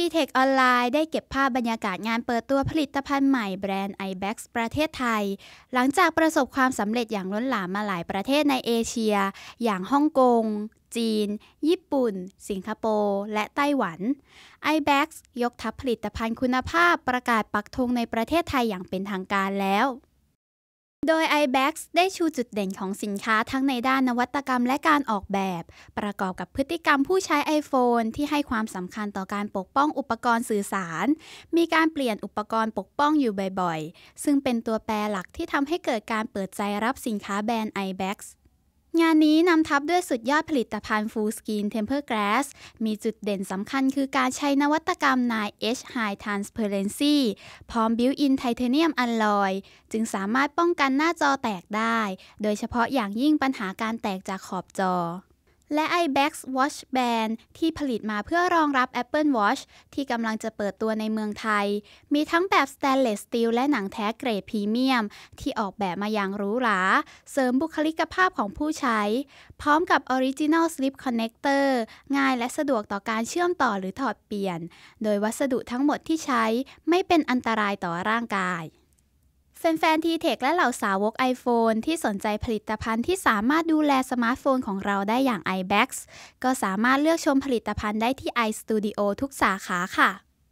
ทีเทคออนไลน์ได้เก็บภาพบรรยากาศงานเปิดตัวผลิตภัณฑ์ใหม่แบรนด์ iBax ประเทศไทย หลังจากประสบความสำเร็จอย่างล้นหลามมาหลายประเทศในเอเชีย อย่างฮ่องกง จีน ญี่ปุ่น สิงคโปร์และไต้หวัน iBax ยกทัพผลิตภัณฑ์คุณภาพประกาศปักธงในประเทศไทยอย่างเป็นทางการแล้วโดย iBax ได้ชูจุดเด่นของสินค้าทั้งในด้านนวัตกรรมและการออกแบบ ประกอบกับพฤติกรรมผู้ใช้ iPhone ที่ให้ความสำคัญต่อการปกป้องอุปกรณ์สื่อสาร มีการเปลี่ยนอุปกรณ์ปกป้องอยู่บ่อยๆ ซึ่งเป็นตัวแปรหลักที่ทำให้เกิดการเปิดใจรับสินค้าแบรนด์ iBax งานนี้นำทับด้วยสุดยอดผลิตภัณฑ์ฟูสกีนเทมเพอร์แกรสมีจุดเด่นสำคัญคือการใช้นวัตกรรมนย h High Transparency พร้อมบิวอินไทเทเนียมอัลลอยจึงสามารถป้องกันหน้าจอแตกได้ โดยเฉพาะอย่างยิ่งปัญหาการแตกจากขอบจอและ iBax Watch Band ที่ผลิตมาเพื่อรองรับ Apple Watch ที่กำลังจะเปิดตัวในเมืองไทย มีทั้งแบบ Stainless Steel และหนังแท้เกรดพรีเมียม ที่ออกแบบมาอย่างหรูหราเสริมบุคลิกภาพของผู้ใช้ พร้อมกับ Original Slip Connector ง่ายและสะดวกต่อการเชื่อมต่อหรือถอดเปลี่ยน โดยวัสดุทั้งหมดที่ใช้ ไม่เป็นอันตรายต่อร่างกายแฟนๆ ทีเทคและเหล่าสาวก iPhone ที่สนใจผลิตภัณฑ์ที่สามารถดูแลสมาร์ทโฟนของเราได้อย่าง iBags ก็สามารถเลือกชมผลิตภัณฑ์ได้ที่ iStudio ทุกสาขาค่ะ